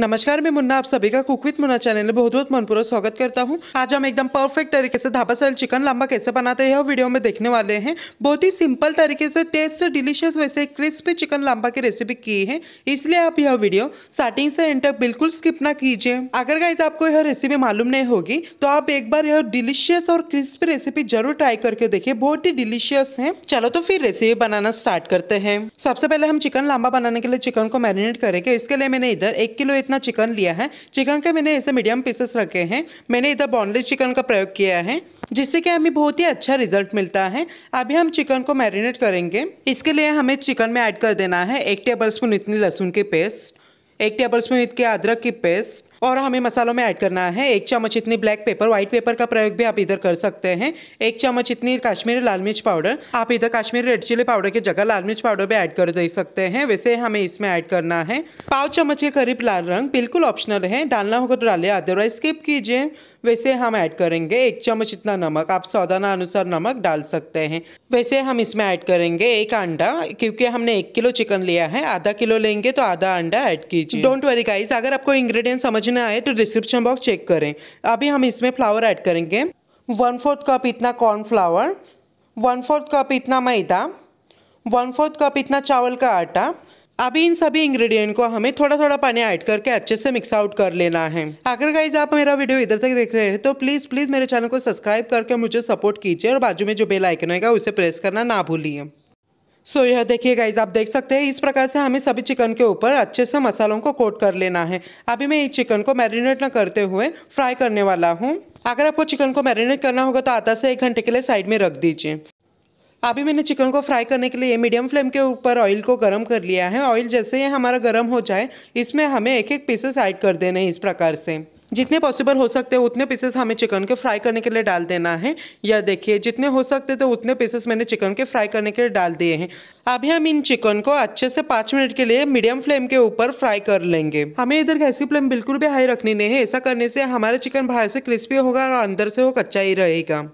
नमस्कार मैं मुन्ना आप सभी का कुक मुन्ना चैनल में बहुत बहुत मनपूर्वक स्वागत करता हूं आज हम एकदम परफेक्ट तरीके से धाबा सेल चिकन लांबा कैसे बनाते हैं वीडियो में देखने वाले हैं बहुत ही सिंपल तरीके से टेस्ट डिलीशियस वैसे क्रिस्पी चिकन लांबा की रेसिपी की है इसलिए आप यह वीडियो स्टार्टिंग से एंड तक बिल्कुल स्किप ना कीजिए अगर गाइज आपको यह रेसिपी मालूम नहीं होगी तो आप एक बार यह डिलीशियस और क्रिस्पी रेसिपी जरूर ट्राई करके देखिये बहुत ही डिलीशियस है चलो तो फिर रेसिपी बनाना स्टार्ट करते हैं सबसे पहले हम चिकन लांबा बनाने के लिए चिकन को मैरिनेट करेंगे इसके लिए मैंने इधर एक किलो इतना चिकन लिया है चिकन के मैंने ऐसे मीडियम पीसेस रखे हैं मैंने इधर बॉनलेस चिकन का प्रयोग किया है जिससे कि हमें बहुत ही अच्छा रिजल्ट मिलता है अभी हम चिकन को मैरिनेट करेंगे इसके लिए हमें चिकन में ऐड कर देना है एक टेबल स्पून इतनी लहसुन की पेस्ट एक टेबल स्पून इतनी अदरक की पेस्ट और हमें मसालों में ऐड करना है एक चम्मच इतनी ब्लैक पेपर व्हाइट पेपर का प्रयोग भी आप इधर कर सकते हैं एक चम्मच इतनी कश्मीरी लाल मिर्च पाउडर आप इधर कश्मीरी रेड चिली पाउडर की जगह लाल मिर्च पाउडर भी ऐड कर दे सकते हैं वैसे हमें इसमें ऐड करना है पाव चम्मच के करीब लाल रंग बिल्कुल ऑप्शनल है डालना होगा तो डालिए अदरवाइज स्किप कीजिए वैसे हम ऐड करेंगे एक चम्मच इतना नमक आप सौदाना अनुसार नमक डाल सकते हैं वैसे हम इसमें ऐड करेंगे एक अंडा क्योंकि हमने एक किलो चिकन लिया है आधा किलो लेंगे तो आधा अंडा ऐड कीजिए डोंट वरी गाइस अगर आपको इंग्रेडिएंट समझ समझ ना आए तो डिस्क्रिप्शन बॉक्स चेक करें अभी हम इसमें फ्लावर ऐड करेंगे वन फोर्थ कप इतना कॉर्नफ्लावर वन फोर्थ कप इतना मैदा वन फोर्थ कप इतना चावल का आटा अभी इन सभी इंग्रेडिएंट को हमें थोड़ा थोड़ा पानी ऐड करके अच्छे से मिक्स आउट कर लेना है अगर गाइज आप मेरा वीडियो इधर तक देख रहे हैं तो प्लीज़ प्लीज़ मेरे चैनल को सब्सक्राइब करके मुझे सपोर्ट कीजिए और बाजू में जो बेल आइकन होगा उसे प्रेस करना ना भूलिए सो यह देखिए गाइज आप देख सकते हैं इस प्रकार से हमें सभी चिकन के ऊपर अच्छे से मसालों को कोट कर लेना है अभी मैं इस चिकन को मैरिनेट ना करते हुए फ्राई करने वाला हूँ अगर आपको चिकन को मैरिनेट करना होगा तो आधा से एक घंटे के लिए साइड में रख दीजिए अभी मैंने चिकन को फ्राई करने के लिए मीडियम फ्लेम के ऊपर ऑयल को गर्म कर लिया है ऑयल जैसे ही हमारा गर्म हो जाए इसमें हमें एक एक पीसेस ऐड कर देने इस प्रकार से जितने पॉसिबल हो सकते हैं उतने पीसेस हमें चिकन के फ्राई करने के लिए डाल देना है या देखिए जितने हो सकते तो उतने पीसेस मैंने चिकन के फ्राई करने के लिए डाल दिए हैं अभी हम इन चिकन को अच्छे से पाँच मिनट के लिए मीडियम फ्लेम के ऊपर फ्राई कर लेंगे हमें इधर गैस की फ्लेम बिल्कुल भी हाई रखनी नहीं है ऐसा करने से हमारा चिकन बाहर से क्रिस्पी होगा और अंदर से वो कच्चा ही रहेगा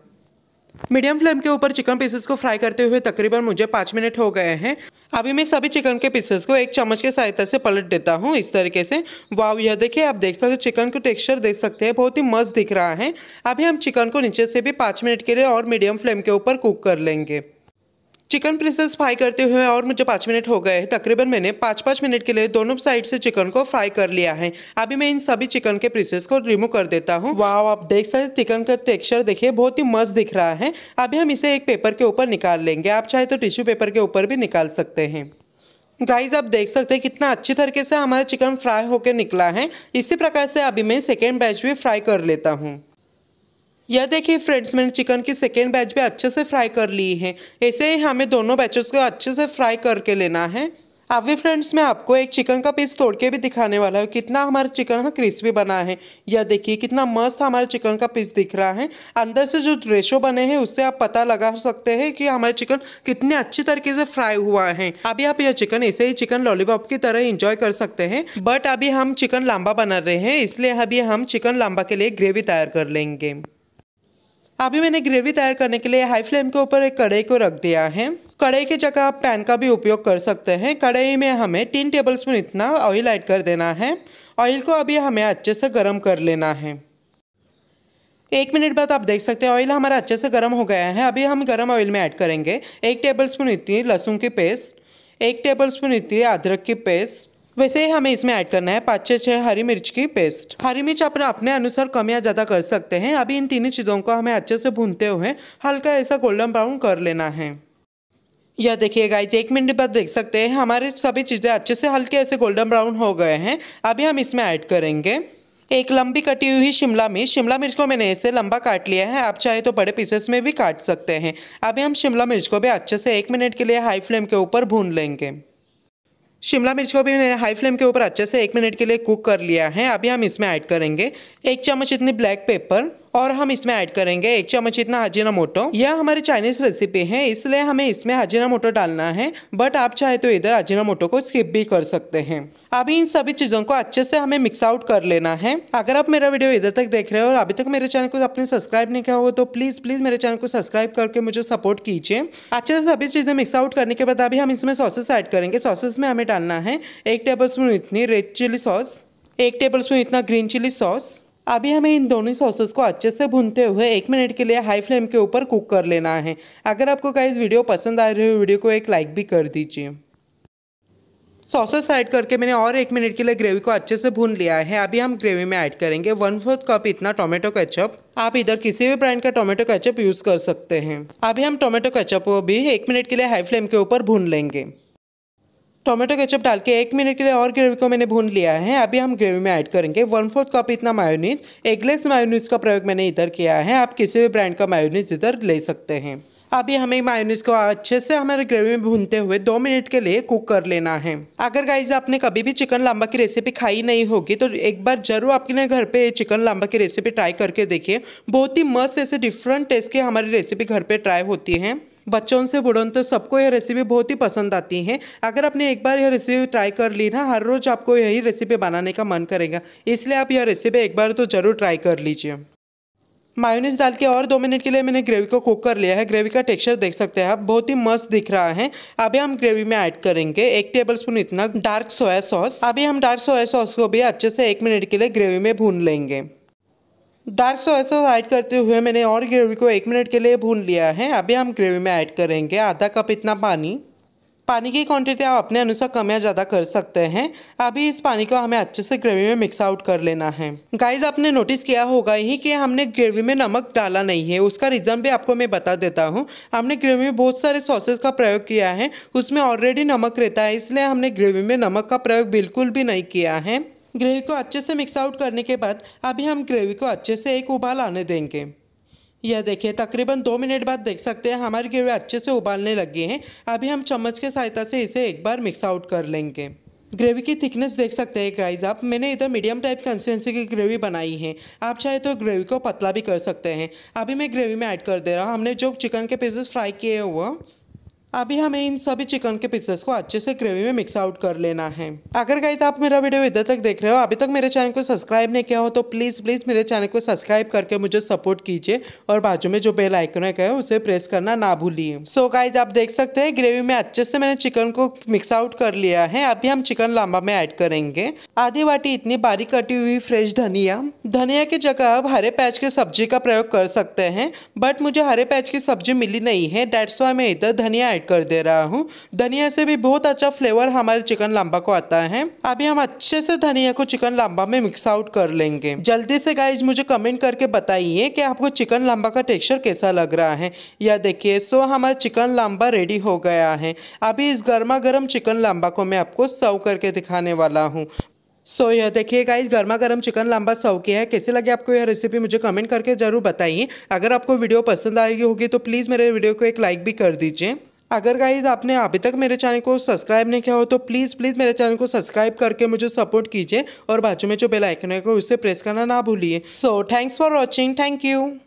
मीडियम फ्लेम के ऊपर चिकन पीसेस को फ्राई करते हुए तकरीबन मुझे पाँच मिनट हो गए हैं अभी मैं सभी चिकन के पीसेस को एक चम्मच के सहायता से पलट देता हूँ इस तरीके से वाव यह देखिए आप देख सकते हो चिकन को टेक्सचर देख सकते हैं बहुत ही मस्त दिख रहा है अभी हम चिकन को नीचे से भी पाँच मिनट के लिए और मीडियम फ्लेम के ऊपर कुक कर लेंगे चिकन प्रेसेस फ्राई करते हुए और मुझे पाँच मिनट हो गए हैं तकरीबन मैंने पाँच पाँच मिनट के लिए दोनों साइड से चिकन को फ्राई कर लिया है अभी मैं इन सभी चिकन के पीसेस को रिमूव कर देता हूँ वाह आप देख सकते चिकन का टेक्सचर देखिए बहुत ही मस्त दिख रहा है अभी हम इसे एक पेपर के ऊपर निकाल लेंगे आप चाहे तो टिश्यू पेपर के ऊपर भी निकाल सकते हैं गाइस आप देख सकते हैं कितना अच्छी तरीके से हमारा चिकन फ्राई होकर निकला है इसी प्रकार से अभी मैं सेकेंड बैच भी फ्राई कर लेता हूँ यह देखिए फ्रेंड्स मैंने चिकन की सेकेंड बैच भी अच्छे से फ्राई कर ली है ऐसे ही हमें दोनों बैचेस को अच्छे से फ्राई करके लेना है अभी फ्रेंड्स मैं आपको एक चिकन का पीस तोड़ के भी दिखाने वाला हूँ कितना हमारा चिकन का क्रिस्पी बना है यह देखिए कितना मस्त हमारा चिकन का पीस दिख रहा है अंदर से जो रेशो बने हैं उससे आप पता लगा सकते हैं कि हमारा चिकन कितने अच्छी तरीके से फ्राई हुआ है अभी आप यह चिकन ऐसे ही चिकन लॉलीपॉप की तरह इंजॉय कर सकते हैं बट अभी हम चिकन लांबा बना रहे हैं इसलिए अभी हम चिकन लांबा के लिए ग्रेवी तैयार कर लेंगे अभी मैंने ग्रेवी तैयार करने के लिए हाई फ्लेम के ऊपर एक कढ़ाई को रख दिया है कढ़ाई की जगह आप पैन का भी उपयोग कर सकते हैं कढ़ाई में हमें तीन टेबल स्पून इतना ऑयल ऐड कर देना है ऑयल को अभी हमें अच्छे से गर्म कर लेना है एक मिनट बाद आप देख सकते हैं ऑयल हमारा अच्छे से गर्म हो गया है अभी हम गर्म ऑयल में ऐड करेंगे एक टेबल स्पून इतनी लहसुन की पेस्ट एक टेबल स्पून इतनी अदरक की पेस्ट वैसे ही हमें इसमें ऐड करना है पाँच छः छः हरी मिर्च की पेस्ट हरी मिर्च अपने अपने अनुसार कम या ज़्यादा कर सकते हैं अभी इन तीनों चीज़ों को हमें अच्छे से भूनते हुए हल्का ऐसा गोल्डन ब्राउन कर लेना है यह देखिए गाइस एक मिनट बाद देख सकते हैं हमारे सभी चीज़ें अच्छे से हल्के ऐसे गोल्डन ब्राउन हो गए हैं अभी हम इसमें ऐड करेंगे एक लंबी कटी हुई शिमला मिर्च शिमला मिर्च को मैंने ऐसे लंबा काट लिया है आप चाहे तो बड़े पीसेस में भी काट सकते हैं अभी हम शिमला मिर्च को भी अच्छे से एक मिनट के लिए हाई फ्लेम के ऊपर भून लेंगे शिमला मिर्च को भी मैंने हाई फ्लेम के ऊपर अच्छे से एक मिनट के लिए कुक कर लिया है अभी हम इसमें ऐड करेंगे एक चम्मच इतनी ब्लैक पेपर और हम इसमें ऐड करेंगे एक चम्मच इतना हजीना मोटो यह हमारी चाइनीज रेसिपी है इसलिए हमें इसमें हजीना मोटो डालना है बट आप चाहे तो इधर हजीना मोटो को स्किप भी कर सकते हैं अभी इन सभी चीज़ों को अच्छे से हमें मिक्स आउट कर लेना है अगर आप मेरा वीडियो इधर तक देख रहे हो और अभी तक मेरे चैनल को अपने सब्सक्राइब नहीं किया हो तो प्लीज़ प्लीज़ मेरे चैनल को सब्सक्राइब करके मुझे सपोर्ट कीजिए अच्छे से सभी चीज़ें मिक्स आउट करने के बाद अभी हम इसमें सॉसेस ऐड करेंगे सॉसेस में हमें डालना है एक टेबल स्पून इतनी रेड चिली सॉस एक टेबल स्पून इतना ग्रीन चिली सॉस अभी हमें इन दोनों सॉसेस को अच्छे से भूनते हुए एक मिनट के लिए हाई फ्लेम के ऊपर कुक कर लेना है अगर आपको गाइस वीडियो पसंद आ रही हो वीडियो को एक लाइक भी कर दीजिए सॉसेस ऐड करके मैंने और एक मिनट के लिए ग्रेवी को अच्छे से भून लिया है अभी हम ग्रेवी में ऐड करेंगे वन फोर्थ कप इतना टोमेटो केचप आप इधर किसी भी ब्रांड का टोमेटो केचप यूज़ कर सकते हैं अभी हम टोमेटो केचप को भी एक मिनट के लिए हाई फ्लेम के ऊपर भून लेंगे टोमेटो केचप डाल के एक मिनट के लिए और ग्रेवी को मैंने भून लिया है अभी हम ग्रेवी में ऐड करेंगे वन फोर्थ कप इतना मायोनीज एगलेस मायोनीज का प्रयोग मैंने इधर किया है आप किसी भी ब्रांड का मायोनीज इधर ले सकते हैं अभी हमें मायोनीस को अच्छे से हमारे ग्रेवी में भूनते हुए दो मिनट के लिए कुक कर लेना है अगर गाइज आपने कभी भी चिकन लांबा की रेसिपी खाई नहीं होगी तो एक बार जरूर आपने घर पे चिकन लांबा की रेसिपी ट्राई करके देखिए बहुत ही मस्त ऐसे डिफरेंट टेस्ट की हमारी रेसिपी घर पे ट्राई होती है बच्चों से बुढ़ों तो सबको यह रेसिपी बहुत ही पसंद आती है अगर आपने एक बार यह रेसिपी ट्राई कर ली ना हर रोज़ आपको यही रेसिपी बनाने का मन करेगा इसलिए आप यह रेसिपी एक बार तो ज़रूर ट्राई कर लीजिए मायोनीस डाल के और दो मिनट के लिए मैंने ग्रेवी को कुक कर लिया है ग्रेवी का टेक्सचर देख सकते हैं आप बहुत ही मस्त दिख रहा है अभी हम ग्रेवी में ऐड करेंगे एक टेबल स्पून इतना डार्क सोया सॉस अभी हम डार्क सोया सॉस को भी अच्छे से एक मिनट के लिए ग्रेवी में भून लेंगे डार्क सोया सॉस ऐड करते हुए मैंने और ग्रेवी को एक मिनट के लिए भून लिया है अभी हम ग्रेवी में ऐड करेंगे आधा कप इतना पानी पानी की क्वांटिटी आप अपने अनुसार कम या ज़्यादा कर सकते हैं अभी इस पानी को हमें अच्छे से ग्रेवी में मिक्स आउट कर लेना है गाइज आपने नोटिस किया होगा ही कि हमने ग्रेवी में नमक डाला नहीं है उसका रीज़न भी आपको मैं बता देता हूँ हमने ग्रेवी में बहुत सारे सॉसेज का प्रयोग किया है उसमें ऑलरेडी नमक रहता है इसलिए हमने ग्रेवी में नमक का प्रयोग बिल्कुल भी नहीं किया है ग्रेवी को अच्छे से मिक्स आउट करने के बाद अभी हम ग्रेवी को अच्छे से एक उबाल आने देंगे यह देखिए तकरीबन दो मिनट बाद देख सकते हैं हमारी ग्रेवी अच्छे से उबालने लगी है अभी हम चम्मच के सहायता से इसे एक बार मिक्स आउट कर लेंगे ग्रेवी की थिकनेस देख सकते हैं गाइज आप मैंने इधर मीडियम टाइप कंसिस्टेंसी की ग्रेवी बनाई है आप चाहे तो ग्रेवी को पतला भी कर सकते हैं अभी मैं ग्रेवी में ऐड कर दे रहा हूँ हमने जो चिकन के पीसेस फ्राई किए हुआ अभी हमें इन सभी चिकन के पीसेस को अच्छे से ग्रेवी में मिक्स आउट कर लेना है अगर गई तो आप मेरा वीडियो इधर तक देख रहे हो अभी तक मेरे चैनल को सब्सक्राइब नहीं किया हो तो प्लीज़ प्लीज़ मेरे चैनल को सब्सक्राइब करके मुझे सपोर्ट कीजिए और बाजू में जो बेल आइकन है उसे प्रेस करना ना भूलिए सो गाइज आप देख सकते हैं ग्रेवी में अच्छे से मैंने चिकन को मिक्स आउट कर लिया है अभी हम चिकन लांबा में ऐड करेंगे आधी वाटी इतनी बारीक कटी हुई फ्रेश धनिया धनिया की जगह आप हरे पैच की सब्जी का प्रयोग कर सकते हैं बट मुझे हरे पैच की सब्जी मिली नहीं है डेट्स वाई मैं इधर धनिया ऐड ऐड कर दे रहा हूँ धनिया से भी बहुत अच्छा फ्लेवर हमारे चिकन लांबा को आता है अभी हम अच्छे से धनिया को चिकन लांबा में मिक्स आउट कर लेंगे जल्दी से गाइज मुझे कमेंट करके बताइए कि आपको चिकन लांबा का टेक्सचर कैसा लग रहा है या देखिए सो हमारा चिकन लांबा रेडी हो गया है अभी इस गर्मा गर्म चिकन लांबा को मैं आपको सर्व करके दिखाने वाला हूँ सो so, यह देखिए गाइस गर्मा गर्म चिकन लांबा सर्व किया है कैसे लगे आपको यह रेसिपी मुझे कमेंट करके ज़रूर बताइए अगर आपको वीडियो पसंद आई होगी तो प्लीज़ मेरे वीडियो को एक लाइक भी कर दीजिए अगर गाइज आपने अभी तक मेरे चैनल को सब्सक्राइब नहीं किया हो तो प्लीज़ प्लीज़ मेरे चैनल को सब्सक्राइब करके मुझे सपोर्ट कीजिए और बाजू में जो बेलाइकन है उसे प्रेस करना ना भूलिए so thanks for watching thank you